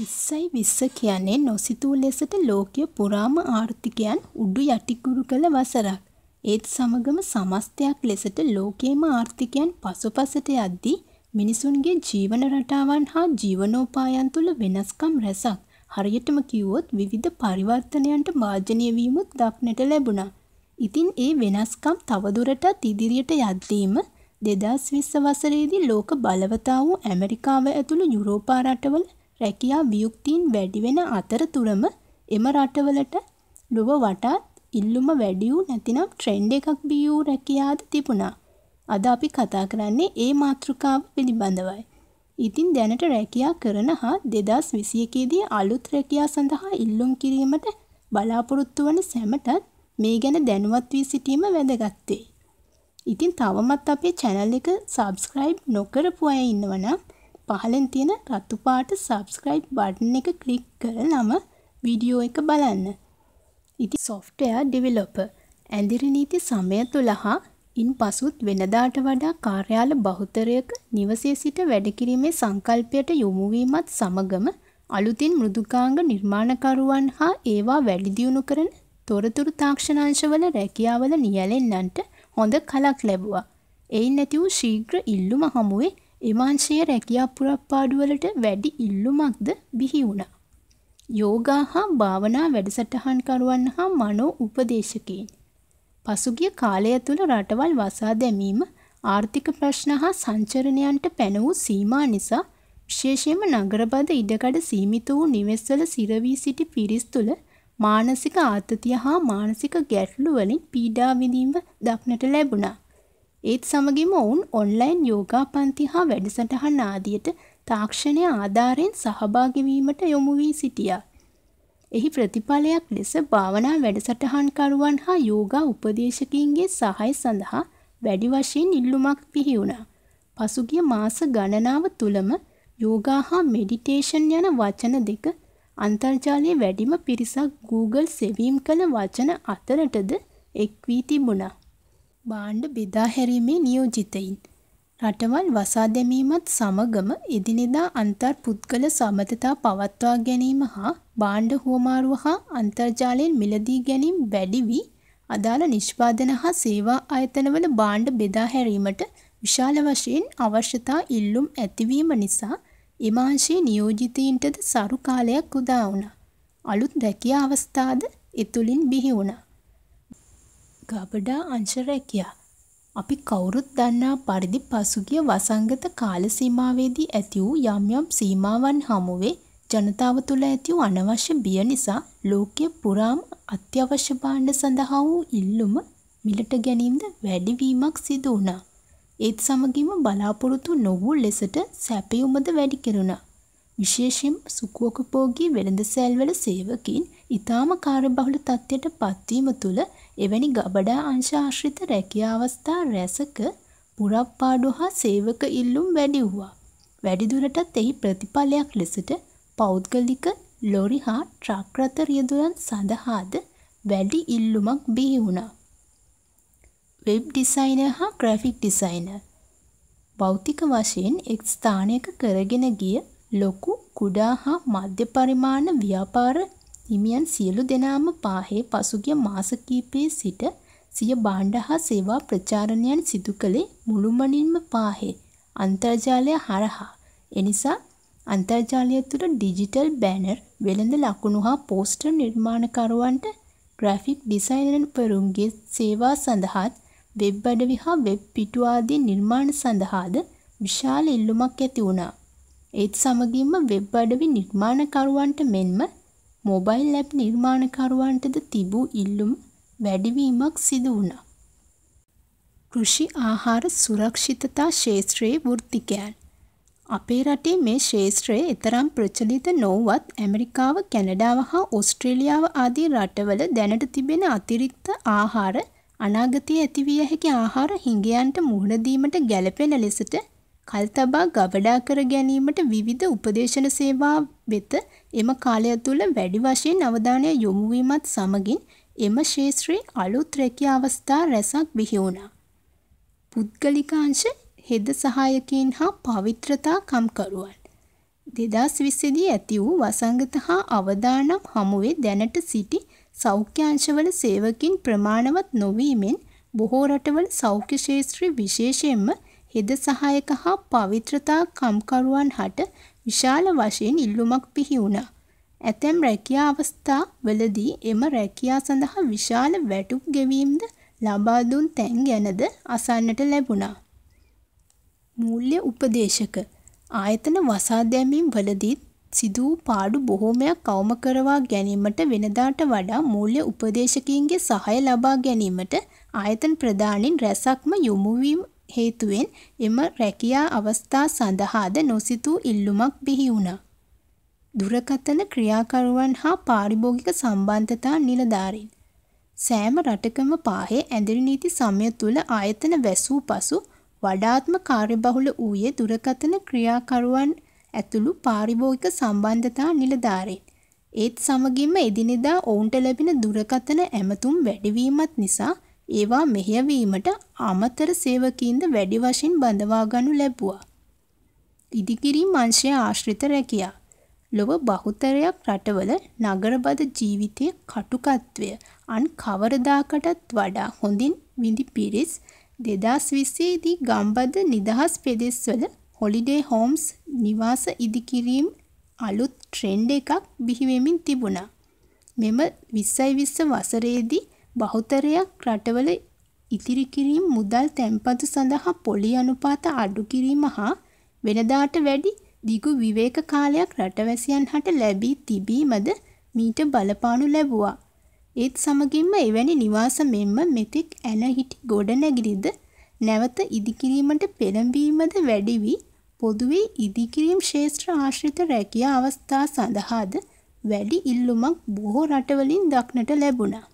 නිස්සයි විස්ස කියන්නේ නොසිතූ ලෙසට ලෝකය පුරාම ආර්ථිකයන් උඩු යටිකුරු කළ වසරක්. ඒත් සමගම සමස්තයක් ලෙසට ලෝකයේම ආර්ථිකයන් පසුපසට යද්දී මිනිසුන්ගේ ජීවන රටාවන් හා ජීවනෝපායන් තුළ වෙනස්කම් රැසක්. හරියටම කිව්වොත් විවිධ පරිවර්තනයන්ට භාජනය වීමුත් දක්නට ලැබුණා. ඉතින් ඒ වෙනස්කම් තවදුරටත් ඉදිරියට යද්දීම දෙදස් විස්ස වසරේදී ලෝක බලවතා වූ ඇමරිකාව ඇතුළු යුරෝපා රටවල රැකියා වියුක්තීන් වැඩි වෙන අතරතුරම එම රටවලට ලොව වටාත් ඉල්ලුම වැඩි වූ නැතිනම් ට්‍රෙන්ඩ් එකක් බිය වූ රැකියාද තිබුණා. අද අපි කතා කරන්නේ ඒ මාතෘකාව පිළිබඳවයි. ඉතින් දැනට රැකියා කරන හා 2021 දී අලුත් රැකියා සඳහා ඉල්ලුම් කිරීමට බලාපොරොත්තු වන සැමටත් මේ ගැන දැනුවත් වී සිටීම වැදගත් ඉතින් තවමත් අපේ channel එක subscribe නොකරපු අය ඉන්නවනම් පහලෙන් තියෙන රතු පාට subscribe button එක click කරලම වීඩියෝ එක බලන්න. ඉතින් software developer ඇඳිරි නීති සමය තුළ හා ඉන්පසුත් වෙනදාට වඩා කාර්යාල බහුතරයක නිවසේ සිට වැඩ කිරීමේ සංකල්පයට යොමු වීමත් සමගම අලුතින් මෘදුකාංග නිර්මාණකරුවන් හා ඒවා වැඩි දියුණු කරන තොරතුරු තාක්ෂණංශවල රැකියාවල නියැලෙන්නන්ට හොඳ කලක් ලැබුවා. එයින් නැති වූ ශීඝ්‍ර ඉල්ලුම හමුවේ එමාංශයේ රැකියා පුරප්පාඩුවලට වැඩි ඉල්ලුමක්ද බිහි වුණා. යෝගා හා භාවනා වැඩසටහන්කරුවන් හා මනෝ උපදේශකයින්. පසුගිය කාලය තුළ රටවල් වසා දැමීම ආර්ථික ප්‍රශ්න හා සංචරණයන්ට පැන වූ සීමා නිසා විශේෂයෙන්ම නගරබද ඉඩකඩ සීමිත වූ නිවෙස්වල සිරවී සිටි පිරිස් තුළ මානසික ආතතිය හා මානසික ගැටලු වලින් පීඩා විඳීම දක්නට ලැබුණා. ඒත් සමගින්ම ඔවුන් ඔන්ලයින් යෝගා පන්ති හා වැඩසටහන් ආදියට තාක්ෂණය ආධාරයෙන් සහභාගී වීමට යොමු වී සිටියා. එහි ප්‍රතිඵලයක් ලෙස භාවනා වැඩසටහන්කරුවන් හා යෝගා උපදේශකීන්ගේ සහය සඳහා වැඩි වශයෙන් ඉල්ලුමක් පිහිවුණා. පසුගිය මාස ගණනාව තුළම යෝගා හා මෙඩිටේෂන් යන වචන දෙක අන්තර්ජාලයේ වැඩිම පිරිසක් Google සෙවීම් කළ වචන අතරටද එක් වී තිබුණා. භාණ්ඩ බෙදා හැරීමේ නියෝජිතයින් රටවල් වසා දැමීමත් සමගම එදිනෙදා අන්තර් පුද්ගල සමතතා පවත්වා ගැනීම හා භාණ්ඩ හුවමාරුව හා අන්තර්ජාලයෙන් මිලදී ගැනීම් වැඩි වී අදාළ නිෂ්පාදන හා සේවා අයතනවල භාණ්ඩ බෙදා හැරීමට විශාල වශයෙන් අවශ්‍යතා ඉල්ලුම් ඇතිවීම නිසා එමාංශයේ නියෝජිතයින්ටද සරු කාලයක් උදා වුණා. අලුත් රැකියා අවස්ථාද එතුලින් බිහි වුණා. ගබඩා අංශ රැකියා. අපි කවුරුත් දන්නා පරිදි පසුගිය වසංගත කාල සීමාවේදී ඇති වූ යම් යම් සීමාවන් හමුවේ ජනතාව තුළ ඇති වූ අනවශ්‍ය බිය නිසා ලෝකය පුරාම අත්‍යවශ්‍ය භාණ්ඩ සඳහා වූ ඉල්ලුම මිලට ගැනීමද වැඩිවීමක් සිදු වුණා. ඒත් සමගින්ම බලාපොරොත්තු නොවූ ලෙසට සැපයුමද වැඩි කෙරුණා. විශේෂයෙන් සුඛෝපභෝගී වෙළඳ සැල්වල සේවකින් ඉතාම කාර්යබහුල තත්ත්වයට පත්වීම තුළ එවැනි ගබඩා අංශ ආශ්‍රිත රැකියා අවස්ථා රැසක පුරප්පාඩු හා සේවක ඉල්ලුම් වැඩි වුණා. වැඩිදුරටත් එහි ප්‍රතිඵලයක් ලෙසට පෞද්ගලික ලොරි හා ට්‍රක් රථ රියදුරන් සඳහාද වැඩි ඉල්ලුමක් බිහි වුණා. වෙබ් ඩිසයිනර් හා ග්‍රැෆික් ඩිසයිනර් භෞතික වශයෙන් එක් ස්ථානයක කරගෙන ගිය ලොකු කුඩා හා මධ්‍ය පරිමාණ ව්‍යාපාර හිමියන් සියලු දෙනාම පාහේ පසුගිය මාස කිහිපයේ සිට සිය භාණ්ඩ හා සේවා ප්‍රචාරණයන් සිදු කළේ මුළුමනින්ම පාහේ අන්තර්ජාලය හරහා. එනිසා අන්තර්ජාලය තුළ ඩිජිටල් බෑනර් වෙළඳ ලකුණු හා පෝස්ටර් නිර්මාණකරුවන්ට ග්‍රැෆික් ඩිසයිනර්වරුන්ගේ සේවා සඳහාත් වෙබ් අඩවි හා වෙබ් පිටු ආදී නිර්මාණ සඳහාද විශාල ඉල්ලුමක් ඇති වුණා. ඒත් සමගින්ම වෙබ් අඩවි නිර්මාණකරුවන්ට මෙන්ම මොබයිල් ඇප් නිර්මාණකරුවන්ටද තිබූ ඉල්ලුම් වැඩිවීමක් සිදු වුණා. කෘෂි ආහාර සුරක්ෂිතතා ශේත්‍රයේ වෘත්තිකයන් අපේ රටේ මේ ශේත්‍රය එතරම් ප්‍රචලිත නොවුවත් ඇමරිකාව කැනඩාව හා ඔස්ට්‍රේලියාව ආදී රටවල දැනට තිබෙන අතිරික්ත ආහාර අනාගතයේ ඇතිවිය හැකි ආහාර හිඟයන්ට මුහුණ දීමට ගැළපෙන ලෙසට කල්තබා ගවඩා කර ගැනීමට විවිධ උපදේශන සේවා වෙත එම කාලය තුළ වැඩි වශයෙන් අවධානය යොමුවීමත් සමගින් එම ශේත්‍රයේ අලුත් රැකිය අවස්ථා රැසක් බිහි වුණා. පුද්ගලිකාංශ හෙද සහායකයන් හා පවිත්‍රතා කම්කරුවන්. දෙදස් විස්සදී ඇති වූ වසංගත හා අවදානම් හමුවේ දැනට සිටි සෞඛ්‍යංශවල සේවකින් ප්‍රමාණවත් නොවීමෙන් බොහෝ රටවල සෞඛ්‍ය ශේත්‍රී විශේෂයෙන්ම හෙද සහායක හා පවිත්‍රතා කම්කරුවන් හට විශාල වශයෙන් ඉල්ලුමක් පිහි වුණා. ඇතැම් රැකියා අවස්ථා වලදී එම රැකියා සඳහා විශාල වැටුප් ගෙවීම්ද ලබා දුන් තැන් ගැනද අසන්නට ලැබුණා. මූල්‍ය උපදේශක ආයතන වසා දැමීම් වලදී සිදු වූ පාඩු බොහෝමයක් කවම කරවා ගැනීමට වෙනදාට වඩා මූල්‍ය උපදේශකීන්ගේ සහාය ලබා ගැනීමට ආයතන ප්‍රදානින් රැසක්ම යොමු වීම හේතුවෙන් එම රැකියා අවස්ථා සඳහාද නොසිතූ ඉල්ලුමක් බිහි වුණා. දුරකථන ක්‍රියාකරුවන් හා පාරිභෝගික සම්බන්ධතා නිලධාරීන් සෑම රටකම පාහේ ඇඳරි නීති සමය තුළ ආයතන වැසූ පසු වඩාත්ම කාර්යබහුල වූයේ දුරකථන ක්‍රියාකරුවන් ඇතුළු පාරිභෝගික සම්බන්ධතා නිලධාරීන් ඒත් සමගින්ම එදිනෙදා ඔවුන්ට ලැබෙන දුරකථන ඇමතුම් වැඩිවීමත් නිසා ඒවා මෙහෙයවීමට අමතර සේවකීන්ද වැඩි වශයෙන් බඳවා ගනු ලැබුවා. ඉදිකිරීම් අංශය ආශ්‍රිත රැකියා. ලොව බහුතරයක් රටවල නගරබද ජීවිතයේ කටුකත්වය අන් කවරදාකටත් වඩා හොඳින් විඳි පිරිස් දෙදස් විස්සේදී ගම්බද නිදහස් පෙදෙස්වල හොලිඩේ හෝම්ස් නිවාස ඉදිකිරීම් අලුත් ට්‍රෙන්ඩ් එකක් බිහිවෙමින් තිබුණා. මෙම විස්සයි විස්ස වසරේදී බහුතරයක් රටවල ඉතිරි කිරීම් මුදල් තැන්පතු සඳහා පොලි අනුපාත අඩු කිරීම හා වෙනදාට වැඩි දිගු විවේක කාලයක් රටවැසියන් හට ලැබී තිබීමද මීට බලපානු ලැබුවා. ඒත් සමගින්ම එවැනි නිවාස මෙන්ම මෙතෙක් ඇන හිටි ගොඩනැගිලිද නැවත ඉදිකිරීමට පෙළඹීමද වැඩි වී පොදුවේ ඉදිකිරීම් ශේෂ්ත්‍ර ආශ්‍රිත රැකියා අවස්ථා සඳහාද වැඩි ඉල්ලුමක් බොහෝ රටවලින් දක්නට ලැබුණා.